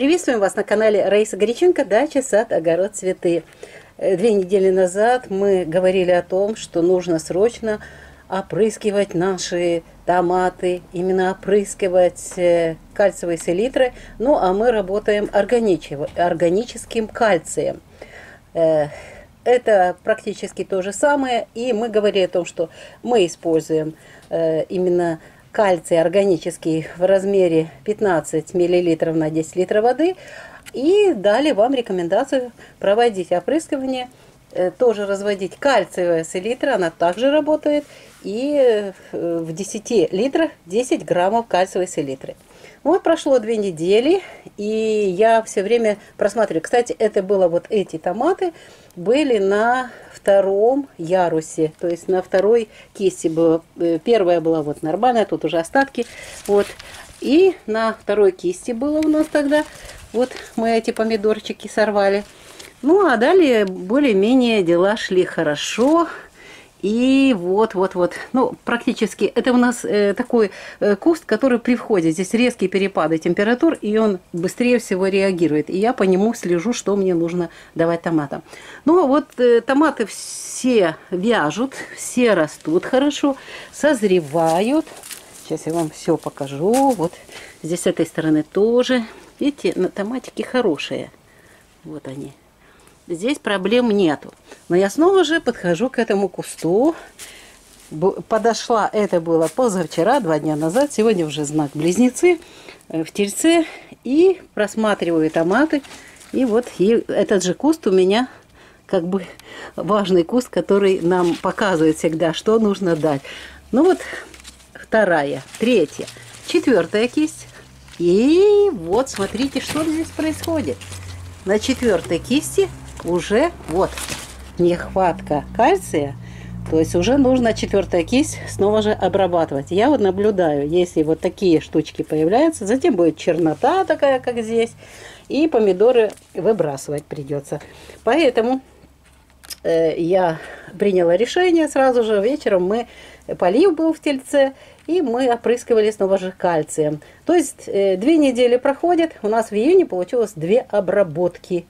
Приветствуем вас на канале Раиса Горяченко «Дача, сад, огород, цветы». Э, две недели назад мы говорили о том, что нужно срочно опрыскивать наши томаты, именно опрыскивать э, кальциевые селитры. Ну, а мы работаем органическим кальцием. Э, это практически то же самое, и мы говорили о том, что мы используем именно кальций органический в размере 15 мл на 10 литров воды и далее вам рекомендацию проводить опрыскивание, э, тоже разводить кальциевая селитра, она также работает, и э, в 10 литрах 10 граммов кальциевой селитры. Вот прошло две недели, и я все время просматриваю. Кстати, это было вот эти томаты, были на втором ярусе, то есть на второй кисти было, э, первая была вот нормальная, а тут уже остатки, вот, и на второй кисти было у нас тогда, вот мы эти помидорчики сорвали. Ну, а далее более-менее дела шли хорошо, и вот-вот-вот, ну, практически, это у нас э, такой э, куст, который при входе, здесь резкие перепады температур, и он быстрее всего реагирует. И я по нему слежу, что мне нужно давать томатам. Ну, а вот э, томаты все вяжут, все растут хорошо, созревают. Сейчас я вам все покажу. Вот здесь с этой стороны тоже. Видите, на томатики хорошие. Вот они здесь проблем нету. Но я снова же подхожу к этому кусту. Подошла, это было позавчера, два дня назад. Сегодня уже знак близнецы э, в тельце. И просматриваю томаты. И вот и этот же куст у меня как бы важный куст, который нам показывает всегда, что нужно дать. Ну вот вторая, третья, четвертая кисть. И вот смотрите, что здесь происходит. На четвертой кисти уже вот нехватка кальция, то есть уже нужно четвертая кисть снова же обрабатывать. Я вот наблюдаю, если вот такие штучки появляются, затем будет чернота такая, как здесь, и помидоры выбрасывать придется. Поэтому э, я приняла решение сразу же, вечером мы, полив был в тельце, и мы опрыскивали снова же кальцием. То есть э, две недели проходят, у нас в июне получилось две обработки.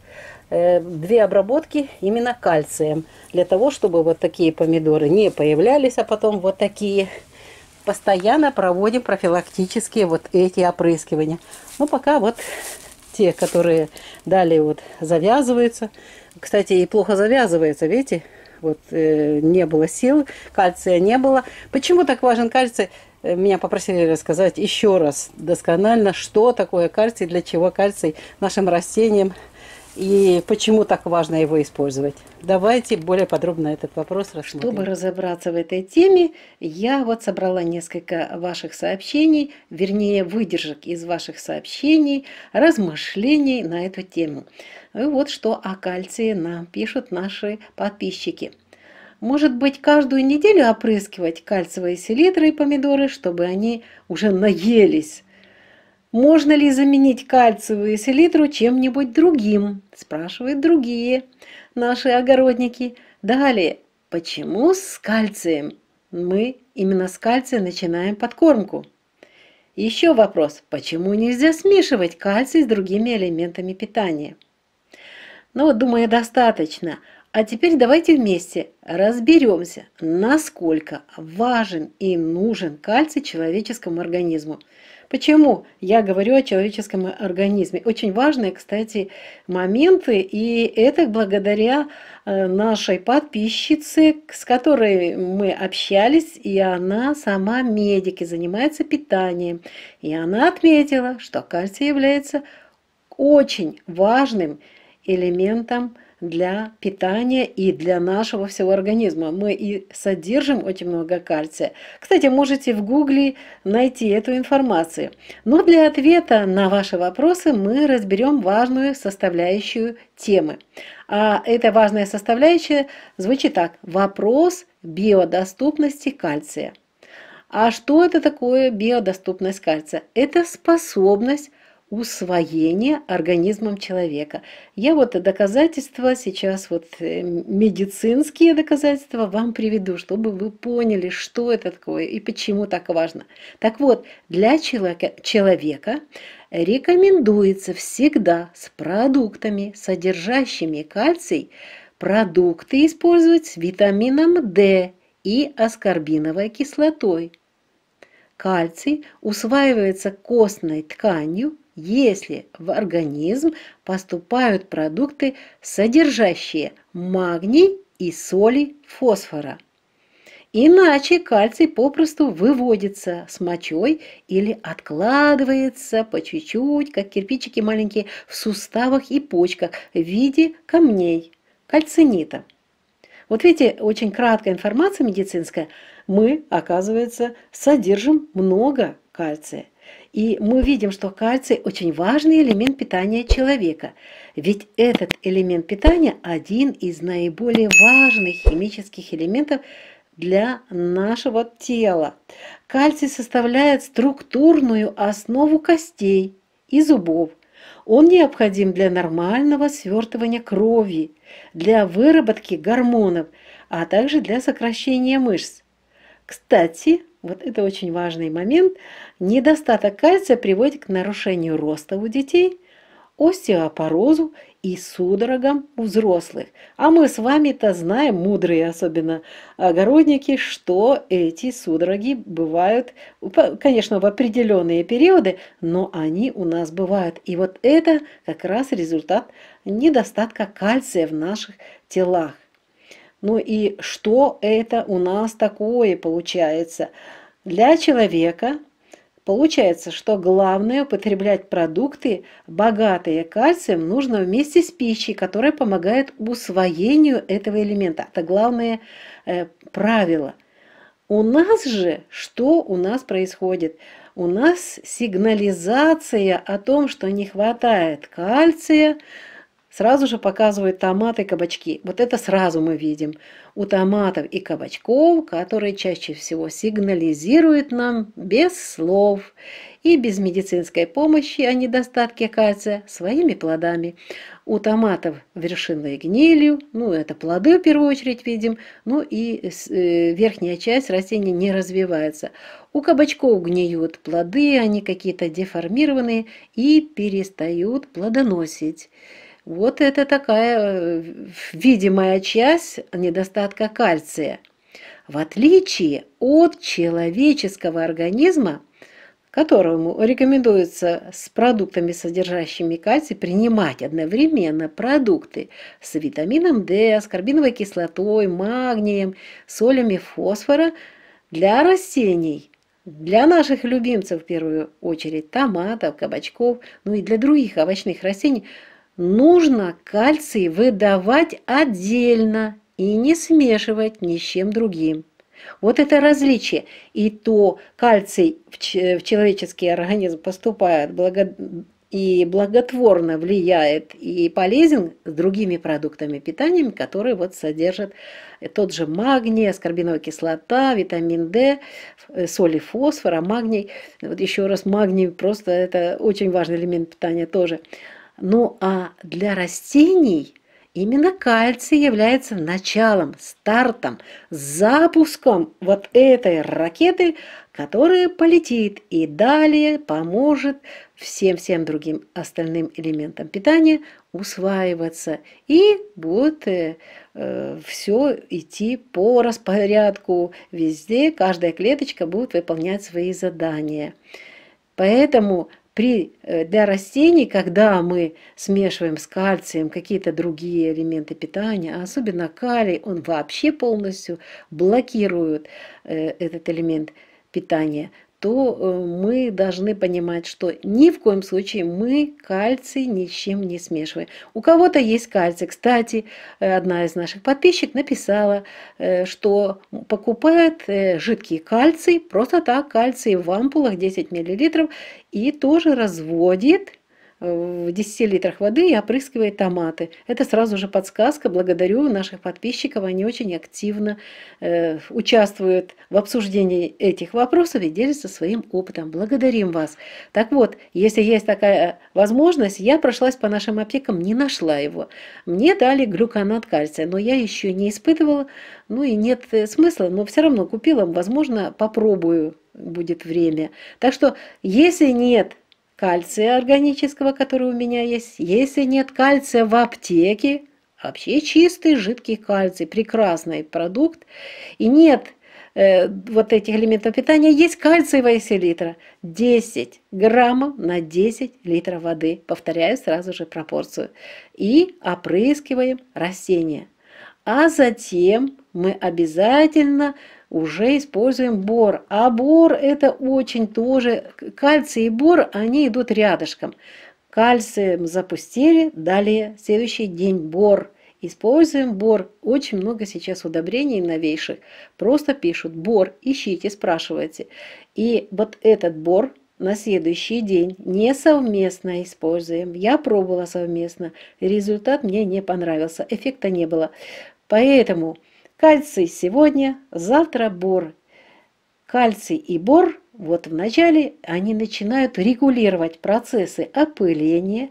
Э, две обработки именно кальцием, для того, чтобы вот такие помидоры не появлялись, а потом вот такие. Постоянно проводим профилактические вот эти опрыскивания. Ну пока вот те, которые далее вот завязываются. Кстати, и плохо завязывается, видите? Вот э, не было сил, кальция не было. Почему так важен кальций? Э, меня попросили рассказать еще раз досконально, что такое кальций, для чего кальций нашим растениям и почему так важно его использовать. Давайте более подробно этот вопрос рассмотрим. Чтобы разобраться в этой теме, я вот собрала несколько ваших сообщений, вернее выдержек из ваших сообщений, размышлений на эту тему. И вот что о кальции нам пишут наши подписчики – может быть, каждую неделю опрыскивать кальциевой и помидоры, чтобы они уже наелись. Можно ли заменить кальциевую селитру чем-нибудь другим? Спрашивают другие наши огородники. Далее, почему с кальцием? Мы именно с кальция начинаем подкормку. Еще вопрос, почему нельзя смешивать кальций с другими элементами питания? Ну, думаю, достаточно. А теперь давайте вместе разберемся, насколько важен и нужен кальций человеческому организму. Почему я говорю о человеческом организме? Очень важные, кстати, моменты, и это благодаря э, нашей подписчице, с которой мы общались, и она сама медик и занимается питанием. И она отметила, что кальций является очень важным элементом для питания и для нашего всего организма. Мы и содержим очень много кальция. Кстати, можете в гугле найти эту информацию. Но для ответа на ваши вопросы мы разберем важную составляющую темы. А эта важная составляющая звучит так. Вопрос биодоступности кальция. А что это такое биодоступность кальция? Это способность усвоение организмом человека. Я вот доказательства сейчас, вот э, медицинские доказательства вам приведу, чтобы вы поняли, что это такое и почему так важно. Так вот, для человека, человека рекомендуется всегда с продуктами, содержащими кальций, продукты использовать с витамином D и аскорбиновой кислотой. Кальций усваивается костной тканью, если в организм поступают продукты, содержащие магний и соли фосфора. Иначе кальций попросту выводится с мочой или откладывается по чуть-чуть, как кирпичики маленькие, в суставах и почках в виде камней, кальцинита. Вот видите, очень краткая информация медицинская. Мы, оказывается, содержим много кальция. И мы видим, что кальций очень важный элемент питания человека, ведь этот элемент питания один из наиболее важных химических элементов для нашего тела. Кальций составляет структурную основу костей и зубов. Он необходим для нормального свертывания крови, для выработки гормонов, а также для сокращения мышц. Кстати, вот это очень важный момент. Недостаток кальция приводит к нарушению роста у детей, остеопорозу и судорогам у взрослых. А мы с вами-то знаем, мудрые особенно огородники, что эти судороги бывают, конечно, в определенные периоды, но они у нас бывают. И вот это как раз результат недостатка кальция в наших телах. Ну и что это у нас такое получается? Для человека получается, что главное употреблять продукты, богатые кальцием, нужно вместе с пищей, которая помогает усвоению этого элемента. Это главное э, правило. У нас же, что у нас происходит? У нас сигнализация о том, что не хватает кальция, Сразу же показывают томаты и кабачки. Вот это сразу мы видим. У томатов и кабачков, которые чаще всего сигнализируют нам без слов и без медицинской помощи о а недостатке кальция своими плодами. У томатов вершинной гнилью, ну это плоды в первую очередь видим, ну и э, верхняя часть растения не развивается. У кабачков гниют плоды, они какие-то деформированные и перестают плодоносить. Вот это такая э, видимая часть недостатка кальция. В отличие от человеческого организма, которому рекомендуется с продуктами, содержащими кальций, принимать одновременно продукты с витамином D, аскорбиновой кислотой, магнием, солями фосфора для растений, для наших любимцев в первую очередь, томатов, кабачков, ну и для других овощных растений – нужно кальций выдавать отдельно и не смешивать ни с чем другим. Вот это различие. И то кальций в человеческий организм поступает благо... и благотворно влияет и полезен с другими продуктами питания, которые вот содержат тот же магний, аскорбиновая кислота, витамин D, э, соли фосфора, магний. Вот еще раз, магний просто это очень важный элемент питания тоже – ну а для растений именно кальций является началом, стартом, запуском вот этой ракеты, которая полетит и далее поможет всем-всем другим остальным элементам питания усваиваться и будет э, э, все идти по распорядку везде, каждая клеточка будет выполнять свои задания. Поэтому при, э, для растений, когда мы смешиваем с кальцием какие-то другие элементы питания, а особенно калий, он вообще полностью блокирует э, этот элемент питания то э, мы должны понимать, что ни в коем случае мы кальций ни с чем не смешиваем. У кого-то есть кальций. Кстати, э, одна из наших подписчик написала, э, что покупает жидкий кальций, просто так кальций в ампулах 10 мл, и тоже разводит в 10 литрах воды и опрыскивает томаты. Это сразу же подсказка. Благодарю наших подписчиков. Они очень активно э, участвуют в обсуждении этих вопросов и делятся своим опытом. Благодарим вас. Так вот, если есть такая возможность, я прошлась по нашим аптекам, не нашла его. Мне дали глюконат кальция, но я еще не испытывала. Ну и нет э, смысла, но все равно купила. Возможно, попробую, будет время. Так что, если нет кальция органического, который у меня есть. Если нет кальция в аптеке, вообще чистый жидкий кальций, прекрасный продукт, и нет э, вот этих элементов питания, есть кальциевая селитра. 10 граммов на 10 литров воды. Повторяю сразу же пропорцию. И опрыскиваем растения. А затем мы обязательно уже используем бор. А бор это очень тоже, кальций и бор, они идут рядышком. Кальцием запустили, далее следующий день бор. Используем бор. Очень много сейчас удобрений новейших. Просто пишут бор, ищите, спрашивайте. И вот этот бор на следующий день не совместно используем. Я пробовала совместно. Результат мне не понравился, эффекта не было. Поэтому Кальций сегодня, завтра бор. Кальций и бор, вот вначале они начинают регулировать процессы опыления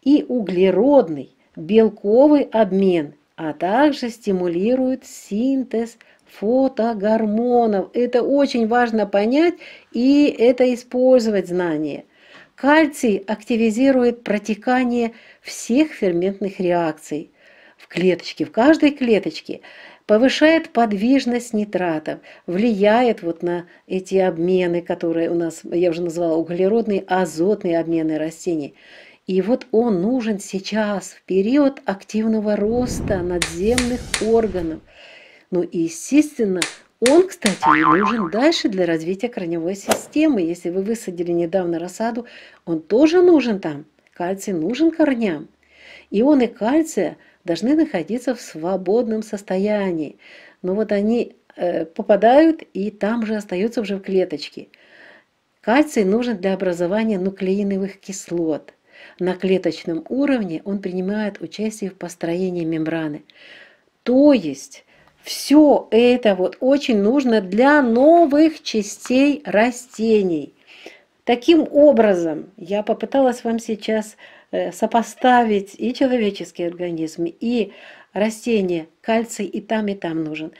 и углеродный, белковый обмен, а также стимулируют синтез фотогормонов. Это очень важно понять и это использовать знание. Кальций активизирует протекание всех ферментных реакций в клеточке, в каждой клеточке – повышает подвижность нитратов, влияет вот на эти обмены, которые у нас, я уже назвала, углеродные, азотные обмены растений. И вот он нужен сейчас, в период активного роста надземных органов. Ну и, естественно, он, кстати, нужен дальше для развития корневой системы. Если вы высадили недавно рассаду, он тоже нужен там. Кальций нужен корням. Ионы кальция – должны находиться в свободном состоянии. Но вот они э, попадают и там же остаются уже в клеточке. Кальций нужен для образования нуклеиновых кислот. На клеточном уровне он принимает участие в построении мембраны. То есть все это вот очень нужно для новых частей растений. Таким образом, я попыталась вам сейчас Э, сопоставить и человеческий организм, и растение кальций и там, и там нужен.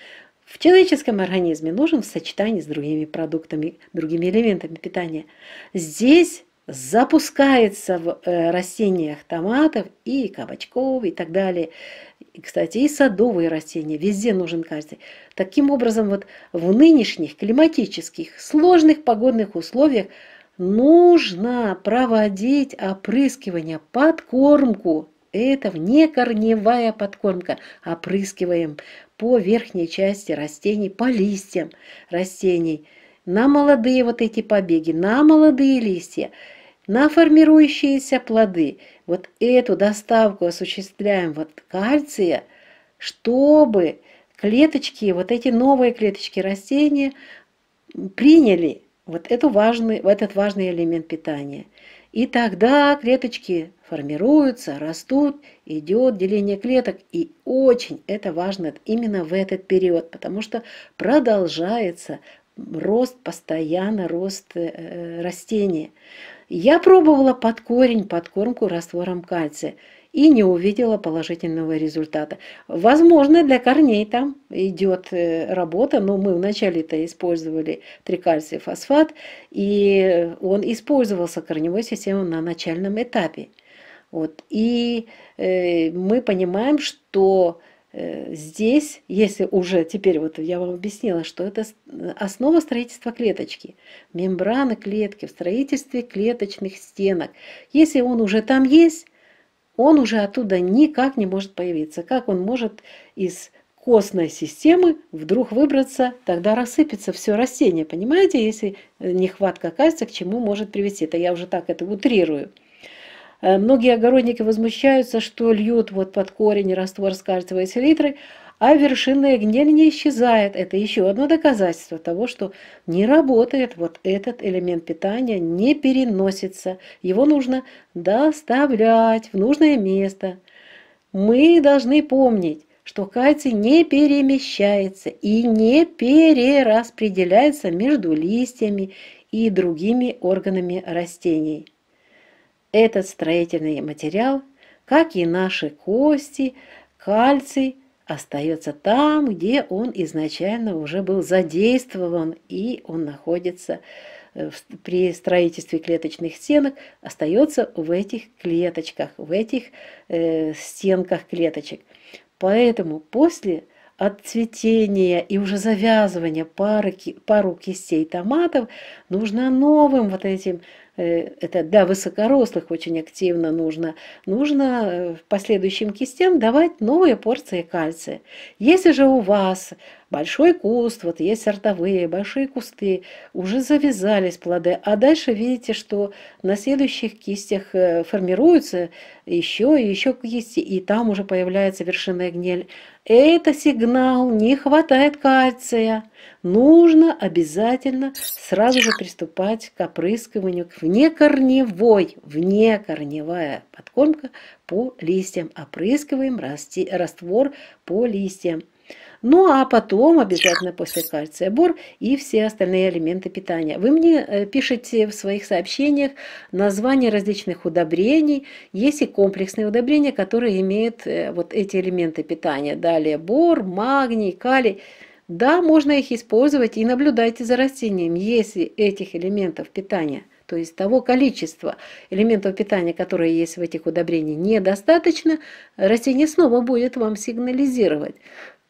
В человеческом организме нужен в сочетании с другими продуктами, другими элементами питания. Здесь запускается в э, растениях томатов и кабачков и так далее. И, кстати, и садовые растения, везде нужен кальций. Таким образом, вот в нынешних климатических сложных погодных условиях нужно проводить опрыскивание подкормку. Это вне корневая подкормка. Опрыскиваем по верхней части растений, по листьям растений, на молодые вот эти побеги, на молодые листья, на формирующиеся плоды. Вот эту доставку осуществляем вот кальция, чтобы клеточки, вот эти новые клеточки растения приняли вот это важный, этот важный элемент питания. И тогда клеточки формируются, растут, идет деление клеток. И очень это важно именно в этот период, потому что продолжается рост, постоянно рост э, э растения. Я пробовала под корень подкормку раствором кальция и не увидела положительного результата. Возможно, для корней там идет э, работа, но мы вначале-то использовали трикальций фосфат, и он использовался корневой системой на начальном этапе. Вот. И э, мы понимаем, что э, здесь, если уже теперь вот я вам объяснила, что это основа строительства клеточки, мембраны клетки в строительстве клеточных стенок. Если он уже там есть, он уже оттуда никак не может появиться. Как он может из костной системы вдруг выбраться, тогда рассыпется все растение, понимаете, если э, нехватка кальция, к чему может привести. Это я уже так это утрирую. Э, многие огородники возмущаются, что льют вот под корень раствор с кальциевой селитрой, а вершинная гниль не исчезает. Это еще одно доказательство того, что не работает вот этот элемент питания, не переносится. Его нужно доставлять в нужное место. Мы должны помнить, что кальций не перемещается и не перераспределяется между листьями и другими органами растений. Этот строительный материал, как и наши кости, кальций остается там, где он изначально уже был задействован, и он находится э, при строительстве клеточных стенок, остается в этих клеточках, в этих э, стенках клеточек. Поэтому после отцветения и уже завязывания пары, пару кистей томатов нужно новым вот этим Э, это для высокорослых очень активно нужно, нужно э, последующим кистям давать новые порции кальция. Если же у вас Большой куст, вот есть сортовые, большие кусты, уже завязались плоды, а дальше видите, что на следующих кистях э, формируются еще и еще кисти, и там уже появляется вершинная гниль. Это сигнал, не хватает кальция. Нужно обязательно сразу же приступать к опрыскиванию, к внекорневой, внекорневая подкормка по листьям. Опрыскиваем раствор по листьям. Ну а потом обязательно после кальция бор и все остальные элементы питания. Вы мне э, пишете в своих сообщениях названия различных удобрений. Есть и комплексные удобрения, которые имеют э, вот эти элементы питания. Далее бор, магний, калий. Да, можно их использовать и наблюдайте за растением, если этих элементов питания то есть того количества элементов питания, которые есть в этих удобрениях, недостаточно, растение снова будет вам сигнализировать,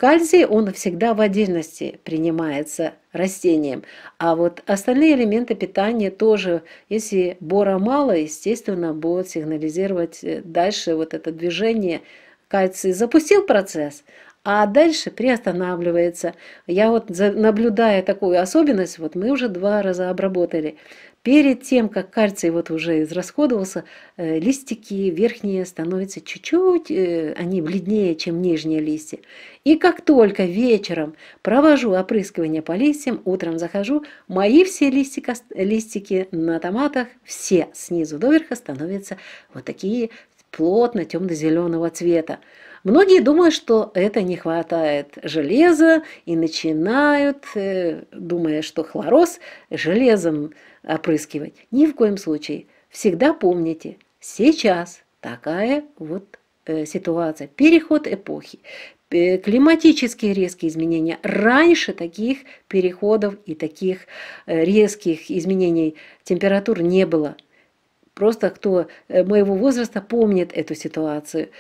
Кальций, он всегда в отдельности принимается растением, а вот остальные элементы питания тоже, если бора мало, естественно, будут сигнализировать э, дальше вот это движение. Кальций запустил процесс, а дальше приостанавливается. Я вот наблюдая такую особенность, вот мы уже два раза обработали – Перед тем, как кальций вот уже израсходовался, э, листики верхние становятся чуть-чуть, э, они бледнее, чем нижние листья. И как только вечером провожу опрыскивание по листьям, утром захожу, мои все листика, листики на томатах, все снизу доверха становятся вот такие плотно темно-зеленого цвета. Многие думают, что это не хватает железа и начинают, э, думая, что хлороз железом опрыскивать. Ни в коем случае. Всегда помните, сейчас такая вот э, ситуация, переход эпохи, э, климатические резкие изменения. Раньше таких переходов и таких резких изменений температур не было. Просто кто моего возраста помнит эту ситуацию –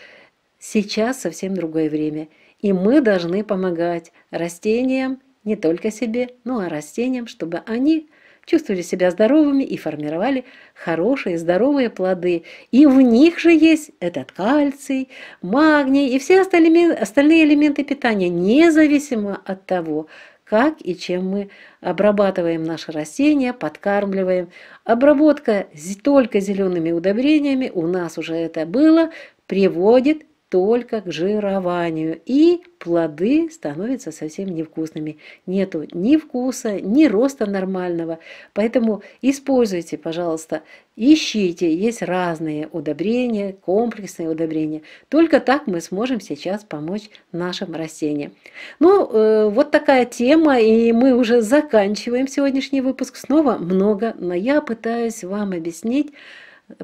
Сейчас совсем другое время, и мы должны помогать растениям, не только себе, но и растениям, чтобы они чувствовали себя здоровыми и формировали хорошие здоровые плоды. И в них же есть этот кальций, магний и все остальные, остальные элементы питания, независимо от того, как и чем мы обрабатываем наши растения, подкармливаем. Обработка только зелеными удобрениями, у нас уже это было, приводит только к жированию, и плоды становятся совсем невкусными. Нету ни вкуса, ни роста нормального, поэтому используйте, пожалуйста, ищите, есть разные удобрения, комплексные удобрения. Только так мы сможем сейчас помочь нашим растениям. Ну, э, вот такая тема, и мы уже заканчиваем сегодняшний выпуск. Снова много, но я пытаюсь вам объяснить,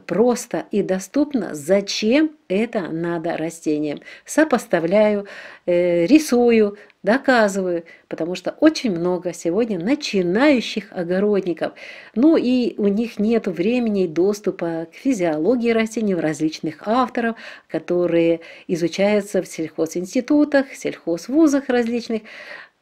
просто и доступно, зачем это надо растениям. Сопоставляю, э, рисую, доказываю, потому что очень много сегодня начинающих огородников. Ну и у них нет времени и доступа к физиологии растений у различных авторов, которые изучаются в сельхозинститутах, сельхозвузах различных.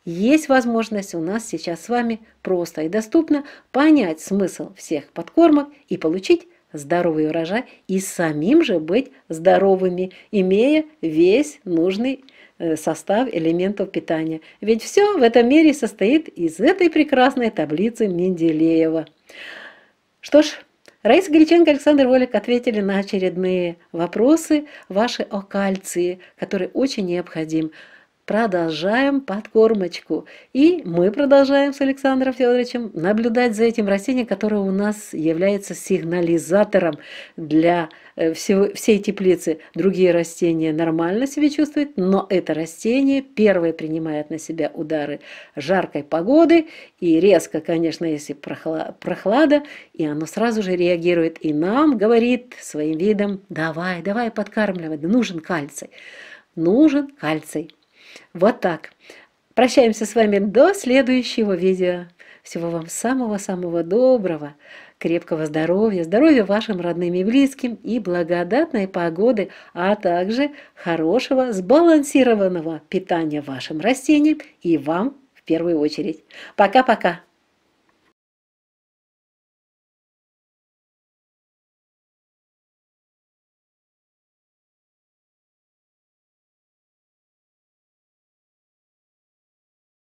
Есть возможность у нас сейчас с вами просто и доступно понять смысл всех подкормок и получить здоровый урожай и самим же быть здоровыми, имея весь нужный э, состав элементов питания. Ведь все в этом мире состоит из этой прекрасной таблицы Менделеева. Что ж, Раиса Греченко и Александр Волик ответили на очередные вопросы ваши о кальции, который очень необходим продолжаем подкормочку. И мы продолжаем с Александром Федоровичем наблюдать за этим растением, которое у нас является сигнализатором для э, всего, всей теплицы. Другие растения нормально себя чувствуют, но это растение первое принимает на себя удары жаркой погоды и резко, конечно, если прохлада, и оно сразу же реагирует и нам говорит своим видом, давай, давай подкармливай, нужен кальций. Нужен кальций. Вот так. Прощаемся с вами до следующего видео. Всего вам самого-самого доброго, крепкого здоровья, здоровья вашим родным и близким и благодатной погоды, а также хорошего, сбалансированного питания вашим растениям и вам в первую очередь. Пока-пока!